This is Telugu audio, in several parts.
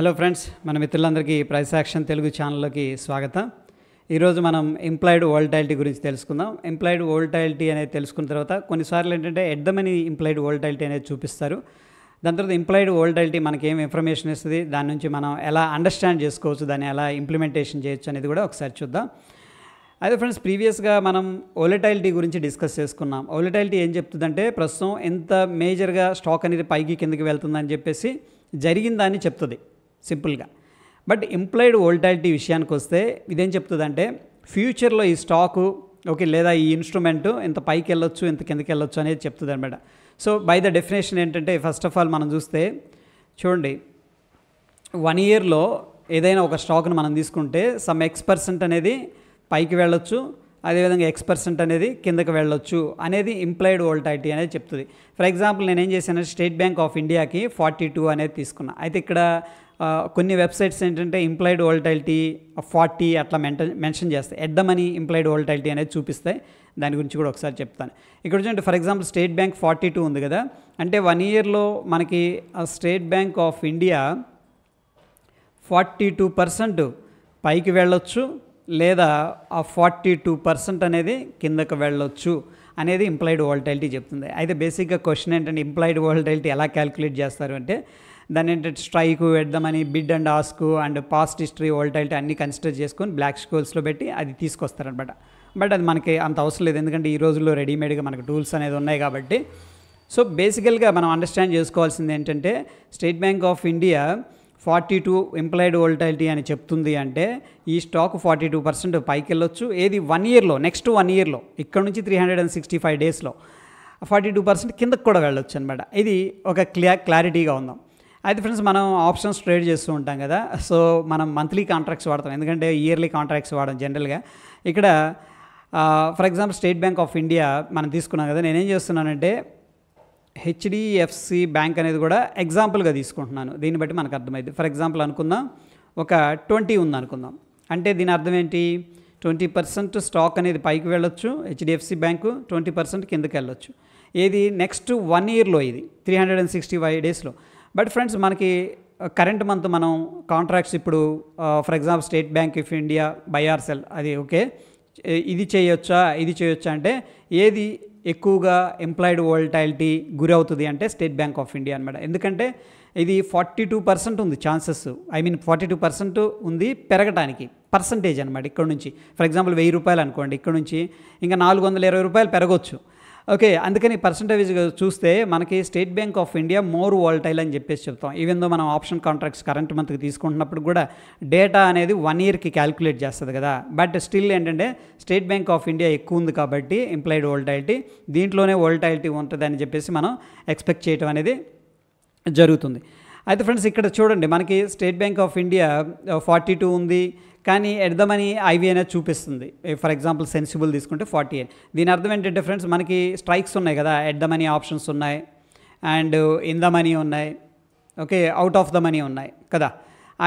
హలో ఫ్రెండ్స్ మన మిత్రులందరికీ ప్రైస్ యాక్షన్ తెలుగు ఛానల్లోకి స్వాగతం ఈరోజు మనం ఎంప్లాయిడ్ వోల్టాలిటీ గురించి తెలుసుకుందాం ఎంప్లాయిడ్ వోల్టాలిటీ అనేది తెలుసుకున్న తర్వాత కొన్నిసార్లు ఏంటంటే ఎట్ ద ఎంప్లాయిడ్ వోల్టాలిటీ అనేది చూపిస్తారు దాని తర్వాత ఎంప్లాయిడ్ మనకి మనకేం ఇన్ఫర్మేషన్ ఇస్తుంది దాని నుంచి మనం ఎలా అండర్స్టాండ్ చేసుకోవచ్చు దాన్ని ఎలా ఇంప్లిమెంటేషన్ చేయొచ్చు అనేది కూడా ఒకసారి చూద్దాం అయితే ఫ్రెండ్స్ ప్రీవియస్గా మనం ఓలటైలిటీ గురించి డిస్కస్ చేసుకున్నాం ఓలటైలిటీ ఏం చెప్తుందంటే ప్రస్తుతం ఎంత మేజర్గా స్టాక్ అనేది పైకి కిందకి వెళ్తుందని చెప్పేసి జరిగిన దాన్ని చెప్తుంది సింపుల్గా బట్ ఇంప్లాయిడ్ ఓల్టాలిటీ విషయానికి వస్తే ఇదేం చెప్తుందంటే ఫ్యూచర్లో ఈ స్టాకు ఓకే లేదా ఈ ఇన్స్ట్రుమెంట్ ఇంత పైకి వెళ్ళొచ్చు ఇంత కిందకి వెళ్ళొచ్చు అనేది చెప్తుంది అనమాట సో బై ద డెఫినేషన్ ఏంటంటే ఫస్ట్ ఆఫ్ ఆల్ మనం చూస్తే చూడండి వన్ ఇయర్లో ఏదైనా ఒక స్టాక్ను మనం తీసుకుంటే సమ్ ఎక్స్ పర్సెంట్ అనేది పైకి వెళ్ళొచ్చు అదేవిధంగా ఎక్స్ పర్సెంట్ అనేది కిందకి వెళ్ళొచ్చు అనేది ఇంప్లాయిడ్ ఓల్టాలిటీ అనేది చెప్తుంది ఫర్ ఎగ్జాంపుల్ నేనేం చేశాను స్టేట్ బ్యాంక్ ఆఫ్ ఇండియాకి ఫార్టీ టూ అనేది తీసుకున్నా అయితే ఇక్కడ కొన్ని వెబ్సైట్స్ ఏంటంటే ఇంప్లాయిడ్ వోల్టైలిటీ ఫార్టీ అట్లా మెంటన్ మెన్షన్ చేస్తాయి at the money implied volatility అనేది చూపిస్తాయి దాని గురించి కూడా ఒకసారి చెప్తాను ఇక్కడ చూడండి for example State Bank forty two ఉంది కదా అంటే వన్ ఇయర్లో మనకి State Bank of India forty two percent పైకి వెళ్ళొచ్చు లేదా ఆ ఫార్టీ టూ పర్సెంట్ అనేది కిందకు వెళ్ళొచ్చు అనేది ఇంప్లాయిడ్ వాలటాలిటీ చెప్తుంది అయితే బేసిక్గా క్వశ్చన్ ఏంటంటే ఇంప్లాయిడ్ వాలటాలిటీ ఎలా క్యాలిక్యులేట్ చేస్తారు అంటే దాని ఏంటంటే స్ట్రైక్ పెడదామని bid and ask and past history volatility అన్ని కన్సిడర్ చేసుకొని బ్లాక్ స్కూల్స్లో పెట్టి అది తీసుకొస్తారనమాట బట్ అది మనకి అంత అవసరం లేదు ఎందుకంటే ఈ రోజుల్లో రెడీమేడ్గా మనకు టూల్స్ అనేది ఉన్నాయి కాబట్టి సో బేసికల్గా మనం అండర్స్టాండ్ చేసుకోవాల్సింది ఏంటంటే State Bank of India forty two implied volatility అని చెప్తుంది అంటే ఈ స్టాక్ ఫార్టీ టూ పర్సెంట్ పైకి వెళ్ళొచ్చు ఏది వన్ ఇయర్లో నెక్స్ట్ వన్ ఇయర్లో ఇక్కడ నుంచి three hundred and sixty five డేస్లో ఫార్టీ టూ పర్సెంట్ కిందకు కూడా వెళ్ళొచ్చు అనమాట ఇది ఒక క్లియర్ క్లారిటీగా ఉందాం అయితే ఫ్రెండ్స్ మనం ఆప్షన్స్ ట్రేడ్ చేస్తూ ఉంటాం కదా సో మనం మంత్లీ కాంట్రాక్ట్స్ వాడతాం ఎందుకంటే ఇయర్లీ కాంట్రాక్ట్స్ వాడడం జనరల్గా ఇక్కడ for example State Bank of India మనం తీసుకున్నాం కదా నేనేం చేస్తున్నానంటే హెచ్డిఎఫ్సి బ్యాంక్ అనేది కూడా ఎగ్జాంపుల్గా తీసుకుంటున్నాను దీన్ని బట్టి మనకు అర్థమైంది ఫర్ ఎగ్జాంపుల్ అనుకుందాం ఒక ట్వంటీ ఉంది అనుకుందాం అంటే దీని అర్థం ఏంటి ట్వంటీ పర్సెంట్ స్టాక్ అనేది పైకి వెళ్ళొచ్చు హెచ్డిఎఫ్సి బ్యాంకు ట్వంటీ పర్సెంట్ కిందకి వెళ్ళొచ్చు ఏది నెక్స్ట్ వన్ ఇయర్లో ఇది three hundred and sixty five డేస్లో బట్ ఫ్రెండ్స్ మనకి కరెంట్ మంత్ మనం కాంట్రాక్ట్స్ ఇప్పుడు for example State Bank of India బైఆర్సెల్ అది ఓకే ఇది చేయొచ్చా ఇది చేయొచ్చా అంటే ఏది ఎక్కువగా ఎంప్లాయిడ్ వోల్టాలిటీ గురి అవుతుంది అంటే స్టేట్ బ్యాంక్ ఆఫ్ ఇండియా అనమాట ఎందుకంటే ఇది ఫార్టీ టూ పర్సెంట్ ఉంది chances I mean forty two percent ఉంది పెరగటానికి పర్సంటేజ్ అనమాట ఇక్కడ నుంచి ఫర్ ఎగ్జాంపుల్ వెయ్యి రూపాయలు అనుకోండి ఇక్కడ నుంచి ఇంకా నాలుగు వందల ఇరవై రూపాయలు పెరగవచ్చు ఓకే అందుకని పర్సంటేజ్ చూస్తే మనకి State Bank of India more volatile అని చెప్పేసి చెప్తాం ఈవెన్ దో మనం ఆప్షన్ కాంట్రాక్ట్స్ కరెంట్ మంత్కి తీసుకుంటున్నప్పుడు కూడా డేటా అనేది వన్ ఇయర్కి క్యాలిక్యులేట్ చేస్తుంది కదా బట్ స్టిల్ ఏంటంటే స్టేట్ బ్యాంక్ ఆఫ్ ఇండియా ఎక్కువ ఉంది కాబట్టి ఇంప్లాయిడ్ వాల్టైలిటీ దీంట్లోనే వాల్టైలిటీ ఉంటుంది అని చెప్పేసి మనం ఎక్స్పెక్ట్ చేయటం అనేది జరుగుతుంది అయితే ఫ్రెండ్స్ ఇక్కడ చూడండి మనకి State Bank of India forty two ఉంది కానీ ఎట్ ద మనీ ఐవీ అనేది చూపిస్తుంది ఫర్ ఎగ్జాంపుల్ సెన్సిబుల్ తీసుకుంటే ఫార్టీ ఎయిట్ దీని అర్థం ఏంటి డిఫరెన్స్ మనకి స్ట్రైక్స్ ఉన్నాయి కదా ఎట్ ద మనీ ఆప్షన్స్ ఉన్నాయి అండ్ ఇన్ ద మనీ ఉన్నాయి okay out of the money ఉన్నాయి కదా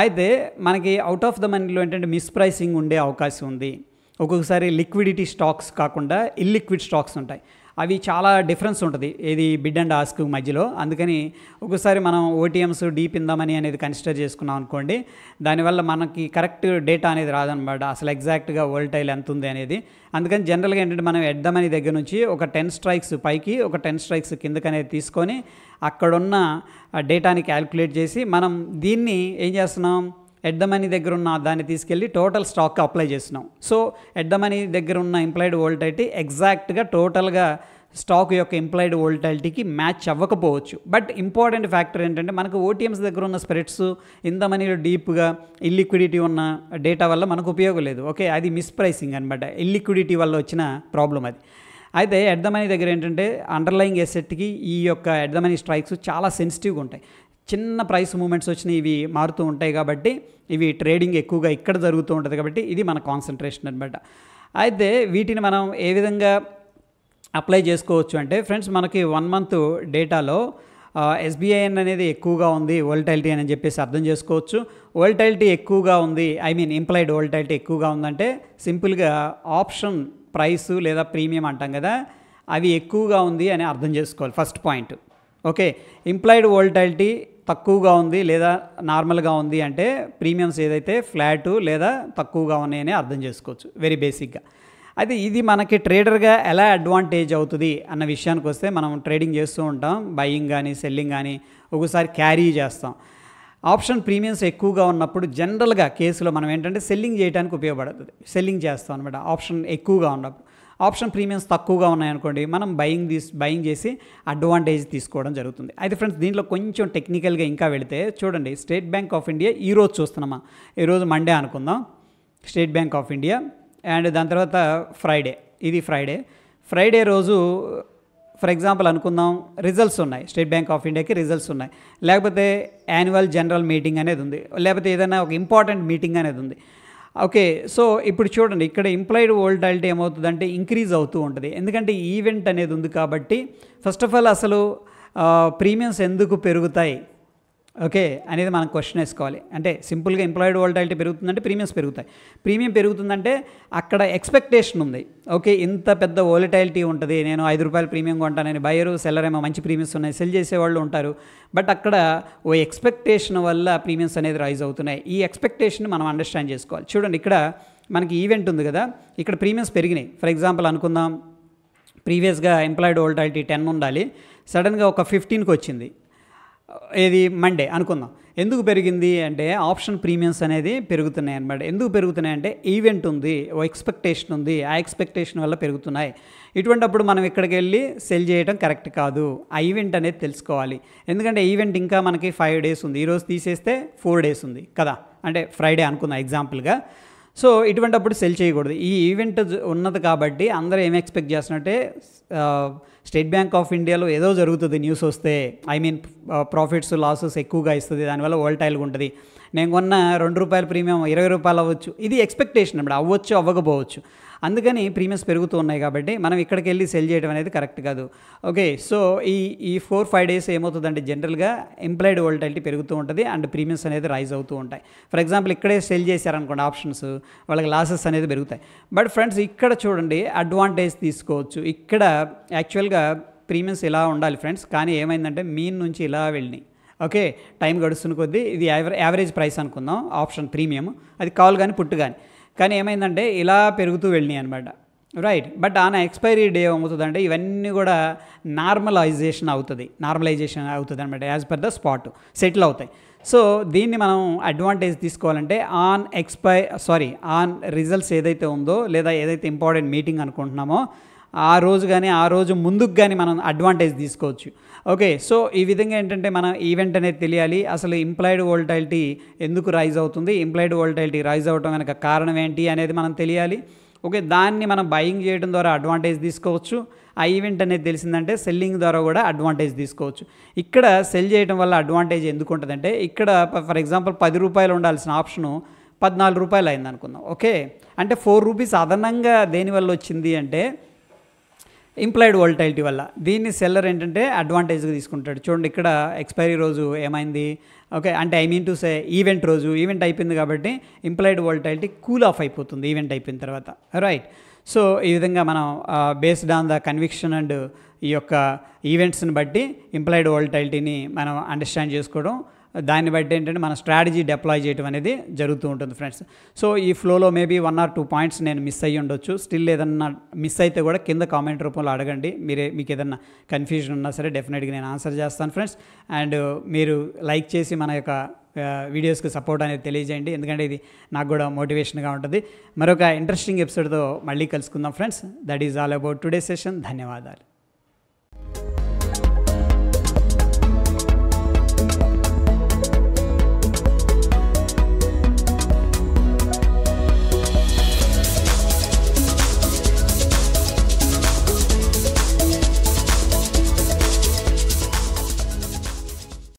అయితే మనకి అవుట్ ఆఫ్ ద మనీలో ఏంటంటే మిస్ ప్రైసింగ్ ఉండే అవకాశం ఉంది ఒక్కొక్కసారి లిక్విడిటీ స్టాక్స్ కాకుండా ఇల్లిక్విడ్ స్టాక్స్ ఉంటాయి అవి చాలా డిఫరెన్స్ ఉంటుంది ఏది బిడ్ అండ్ ఆస్క్ మధ్యలో అందుకని ఒకసారి మనం ఓటీఎంస్ డీప్ ఇందామని అనేది కన్సిడర్ చేసుకున్నాం అనుకోండి దానివల్ల మనకి కరెక్ట్ డేటా అనేది రాదనమాట అసలు ఎగ్జాక్ట్గా వోల్టైల్ ఎంత ఉంది అనేది అందుకని జనరల్గా ఏంటంటే మనం ఎడ్డమని దగ్గర నుంచి ఒక టెన్ స్ట్రైక్స్ పైకి ఒక టెన్ స్ట్రైక్స్ కిందకి అనేది తీసుకొని అక్కడున్న డేటాని క్యాలిక్యులేట్ చేసి మనం దీన్ని ఏం చేస్తున్నాం ఎట్ ద మనీ దగ్గర ఉన్న దాన్ని తీసుకెళ్ళి టోటల్ స్టాక్ అప్లై చేసినాం సో ఎట్ ద మనీ దగ్గర ఉన్న ఇంప్లాయిడ్ వోల్టైటీ ఎగ్జాక్ట్గా టోటల్గా స్టాక్ యొక్క ఎంప్లాయిడ్ ఓల్టైటీకి మ్యాచ్ అవ్వకపోవచ్చు బట్ ఇంపార్టెంట్ ఫ్యాక్టర్ ఏంటంటే మనకు ఓటీఎంస్ దగ్గర ఉన్న స్ప్రెడ్స్ ఇంత మనీలో డీప్గా ఇల్లిక్విడిటీ ఉన్న డేటా వల్ల మనకు ఉపయోగం లేదు ఓకే అది మిస్ప్రైసింగ్ అనమాట ఇల్లిక్విడిటీ వల్ల వచ్చిన ప్రాబ్లం అది అయితే ఎడ్ద మనీ దగ్గర ఏంటంటే అండర్లయింగ్ ఎసెట్కి ఈ యొక్క ఎడ్ద మనీ స్ట్రైక్స్ చాలా సెన్సిటివ్గా ఉంటాయి చిన్న ప్రైస్ మూమెంట్స్ వచ్చినాయి ఇవి మారుతూ ఉంటాయి కాబట్టి ఇవి ట్రేడింగ్ ఎక్కువగా ఇక్కడ జరుగుతూ ఉంటుంది కాబట్టి ఇది మన కాన్సన్ట్రేషన్ అనమాట అయితే వీటిని మనం ఏ విధంగా అప్లై చేసుకోవచ్చు అంటే ఫ్రెండ్స్ మనకి వన్ మంత్ డేటాలో ఎస్బీఐఎన్ అనేది ఎక్కువగా ఉంది వోల్టైలిటీ అని చెప్పేసి అర్థం చేసుకోవచ్చు వోల్టైలిటీ ఎక్కువగా ఉంది ఐ మీన్ ఇంప్లాయిడ్ వోల్టైలిటీ ఎక్కువగా ఉందంటే సింపుల్గా ఆప్షన్ ప్రైస్ లేదా ప్రీమియం అంటాం కదా అవి ఎక్కువగా ఉంది అని అర్థం చేసుకోవాలి first point okay implied volatility తక్కువగా ఉంది లేదా నార్మల్గా ఉంది అంటే ప్రీమియమ్స్ ఏదైతే ఫ్లాట్ లేదా తక్కువగా ఉన్నాయని అర్థం చేసుకోవచ్చు వెరీ బేసిక్గా అయితే ఇది మనకి ట్రేడర్గా ఎలా అడ్వాంటేజ్ అవుతుంది అన్న విషయానికి వస్తే మనం ట్రేడింగ్ చేస్తూ ఉంటాం బయ్యింగ్ కానీ సెల్లింగ్ కానీ ఒకసారి క్యారీ చేస్తాం ఆప్షన్ ప్రీమియమ్స్ ఎక్కువగా ఉన్నప్పుడు జనరల్గా కేసులో మనం ఏంటంటే సెల్లింగ్ చేయడానికి ఉపయోగపడుతుంది సెల్లింగ్ చేస్తాం అనమాట ఆప్షన్ ఎక్కువగా ఉన్నప్పుడు ఆప్షన్ ప్రీమియమ్స్ తక్కువగా ఉన్నాయనుకోండి మనం బయింగ్ తీసి బయింగ్ చేసి అడ్వాంటేజ్ తీసుకోవడం జరుగుతుంది అయితే ఫ్రెండ్స్ దీంట్లో కొంచెం టెక్నికల్గా ఇంకా వెళితే చూడండి స్టేట్ బ్యాంక్ ఆఫ్ ఇండియా ఈరోజు చూస్తున్నామా ఈరోజు మండే అనుకుందాం State Bank of India and దాని తర్వాత ఫ్రైడే ఇది ఫ్రైడే ఫ్రైడే రోజు ఫర్ ఎగ్జాంపుల్ అనుకుందాం రిజల్ట్స్ ఉన్నాయి స్టేట్ బ్యాంక్ ఆఫ్ ఇండియాకి రిజల్ట్స్ ఉన్నాయి లేకపోతే యాన్యువల్ జనరల్ మీటింగ్ అనేది ఉంది లేకపోతే ఏదైనా ఒక ఇంపార్టెంట్ మీటింగ్ అనేది ఉంది ఓకే సో ఇప్పుడు చూడండి ఇక్కడ ఇంప్లాయిడ్ వోల్టాలిటీ ఏమవుతుందంటే ఇంక్రీజ్ అవుతూ ఉంటుంది ఎందుకంటే ఈవెంట్ అనేది ఉంది కాబట్టి ఫస్ట్ ఆఫ్ ఆల్ అసలు ప్రీమియమ్స్ uh, ఎందుకు పెరుగుతాయి ఓకే అనేది మనం క్వశ్చన్ వేసుకోవాలి అంటే సింపుల్గా ఎంప్లాయిడ్ వాలిటాలిటీ పెరుగుతుందంటే ప్రీమియమ్స్ పెరుగుతాయి ప్రీమియం పెరుగుతుందంటే అక్కడ ఎక్స్పెక్టేషన్ ఉంది ఓకే ఇంత పెద్ద వాలిటాలిటీ ఉంటుంది నేను ఐదు రూపాయల ప్రీమియం కొంటాను బయర్ బయరు సెల్లర్ ఏమో మంచి ప్రీమియమ్స్ ఉన్నాయి సెల్ చేసేవాళ్ళు ఉంటారు బట్ అక్కడ ఓ ఎక్స్పెక్టేషన్ వల్ల ప్రీమియమ్స్ అనేది రైజ్ అవుతున్నాయి ఈ ఎక్స్పెక్టేషన్ మనం అండర్స్టాండ్ చేసుకోవాలి చూడండి ఇక్కడ మనకి ఈవెంట్ ఉంది కదా ఇక్కడ ప్రీమియమ్స్ పెరిగినాయి ఫర్ ఎగ్జాంపుల్ అనుకుందాం ప్రీవియస్గా ఎంప్లాయిడ్ వాలిటాలిటీ టెన్ ఉండాలి సడన్గా ఒక ఫిఫ్టీన్కి వచ్చింది ఏది మండే అనుకుందాం ఎందుకు పెరిగింది అంటే ఆప్షన్ ప్రీమియమ్స్ అనేది పెరుగుతున్నాయి అనమాట ఎందుకు పెరుగుతున్నాయి అంటే ఈవెంట్ ఉంది ఓ ఎక్స్పెక్టేషన్ ఉంది ఆ ఎక్స్పెక్టేషన్ వల్ల పెరుగుతున్నాయి అప్పుడు మనం ఇక్కడికి వెళ్ళి సెల్ చేయడం కరెక్ట్ కాదు ఆ ఈవెంట్ అనేది తెలుసుకోవాలి ఎందుకంటే ఈవెంట్ ఇంకా మనకి ఫైవ్ డేస్ ఉంది ఈరోజు తీసేస్తే ఫోర్ డేస్ ఉంది కదా అంటే ఫ్రైడే అనుకుందాం ఎగ్జాంపుల్గా సో ఇటువంటప్పుడు సెల్ చేయకూడదు ఈ ఈవెంట్ ఉన్నది కాబట్టి అందరూ ఏం ఎక్స్పెక్ట్ చేస్తున్నట్టే స్టేట్ బ్యాంక్ ఆఫ్ ఇండియాలో ఏదో జరుగుతుంది న్యూస్ వస్తే ఐ మీన్ ప్రాఫిట్స్ లాసెస్ ఎక్కువగా ఇస్తుంది దానివల్ల ఓల్టైల్గా ఉంటుంది నేను కొన్న రెండు రూపాయల ప్రీమియం ఇరవై రూపాయలు అవ్వచ్చు ఇది ఎక్స్పెక్టేషన్ ఇప్పుడు అవ్వచ్చు అవ్వకపోవచ్చు అందుకని ప్రీమియమ్స్ పెరుగుతూ ఉన్నాయి కాబట్టి మనం ఇక్కడికి వెళ్ళి సెల్ చేయడం అనేది కరెక్ట్ కాదు ఓకే సో ఈ ఈ ఫోర్ ఫైవ్ డేస్ ఏమవుతుందంటే జనరల్గా ఎంప్లాయిడ్ వోల్టాలిటీ పెరుగుతూ ఉంటుంది అండ్ ప్రీమియమ్స్ అనేది రైజ్ అవుతూ ఉంటాయి ఫర్ ఎగ్జాంపుల్ ఇక్కడే సెల్ చేశారనుకోండి ఆప్షన్స్ వాళ్ళకి లాసెస్ అనేది పెరుగుతాయి బట్ ఫ్రెండ్స్ ఇక్కడ చూడండి అడ్వాంటేజ్ తీసుకోవచ్చు ఇక్కడ యాక్చువల్గా ప్రీమియమ్స్ ఇలా ఉండాలి ఫ్రెండ్స్ కానీ ఏమైందంటే మీన్ నుంచి ఇలా వెళ్ళినాయి ఓకే టైం గడుస్తున్న కొద్దీ ఇది యావరేజ్ ప్రైస్ అనుకుందాం ఆప్షన్ ప్రీమియం అది కాల్ కానీ పుట్టు కానీ కానీ ఏమైందంటే ఇలా పెరుగుతూ వెళ్ళినాయి అనమాట right but on expiry day ఏమవుతుందంటే ఇవన్నీ కూడా నార్మలైజేషన్ అవుతుంది నార్మలైజేషన్ అవుతుంది అనమాట as per the spot settle అవుతాయి సో దీన్ని మనం అడ్వాంటేజ్ తీసుకోవాలంటే on expiry sorry on results ఏదైతే ఉందో లేదా ఏదైతే ఇంపార్టెంట్ మీటింగ్ అనుకుంటున్నామో ఆ రోజు కానీ ఆ రోజు ముందుకు కానీ మనం అడ్వాంటేజ్ తీసుకోవచ్చు ఓకే సో ఈ విధంగా ఏంటంటే మనం ఈవెంట్ అనేది తెలియాలి అసలు ఇంప్లాయిడ్ వోల్టైలిటీ ఎందుకు రైజ్ అవుతుంది ఇంప్లాయిడ్ వోల్టైలిటీ రైజ్ అవ్వడం వెనక కారణం ఏంటి అనేది మనం తెలియాలి ఓకే దాన్ని మనం బయింగ్ చేయడం ద్వారా అడ్వాంటేజ్ తీసుకోవచ్చు ఆ ఈవెంట్ అనేది తెలిసిందంటే సెల్లింగ్ ద్వారా కూడా అడ్వాంటేజ్ తీసుకోవచ్చు ఇక్కడ సెల్ చేయడం వల్ల అడ్వాంటేజ్ ఎందుకు ఉంటుందంటే ఇక్కడ ఫర్ ఎగ్జాంపుల్ పది రూపాయలు ఉండాల్సిన ఆప్షను పద్నాలుగు రూపాయలు అయింది అనుకుందాం ఓకే అంటే ఫోర్ రూపీస్ అదనంగా దేనివల్ల వచ్చింది అంటే ఇంప్లాయిడ్ వోల్టైలిటీ వల్ల దీన్ని సెల్లర్ ఏంటంటే అడ్వాంటేజ్గా తీసుకుంటాడు చూడండి ఇక్కడ ఎక్స్పైరీ రోజు ఏమైంది ఓకే అంటే I mean to say event రోజు ఈవెంట్ అయిపోయింది కాబట్టి ఇంప్లాయిడ్ వోల్టైలిటీ కూల్ ఆఫ్ అయిపోతుంది ఈవెంట్ అయిపోయిన తర్వాత రైట్ సో ఈ విధంగా మనం based on the conviction and ఈ యొక్క ఈవెంట్స్ని బట్టి ఇంప్లాయిడ్ వోల్టైలిటీని మనం అండర్స్టాండ్ చేసుకోవడం దాన్ని బట్టి ఏంటంటే మన స్ట్రాటజీ డిప్లాయ్ చేయడం అనేది జరుగుతూ ఉంటుంది ఫ్రెండ్స్ సో ఈ ఫ్లోలో maybe one or two points నేను మిస్ అయ్యి ఉండొచ్చు స్టిల్ ఏదన్నా మిస్ అయితే కూడా కింద కామెంట్ రూపంలో అడగండి మీరే మీకు ఏదన్నా కన్ఫ్యూజన్ ఉన్నా సరే డెఫినెట్గా నేను ఆన్సర్ చేస్తాను ఫ్రెండ్స్ అండ్ మీరు లైక్ చేసి మన యొక్క వీడియోస్కి సపోర్ట్ అనేది తెలియజేయండి ఎందుకంటే ఇది నాకు కూడా మోటివేషన్గా ఉంటుంది మరొక ఇంట్రెస్టింగ్ ఎపిసోడ్తో మళ్ళీ కలుసుకుందాం friends that is all about today session ధన్యవాదాలు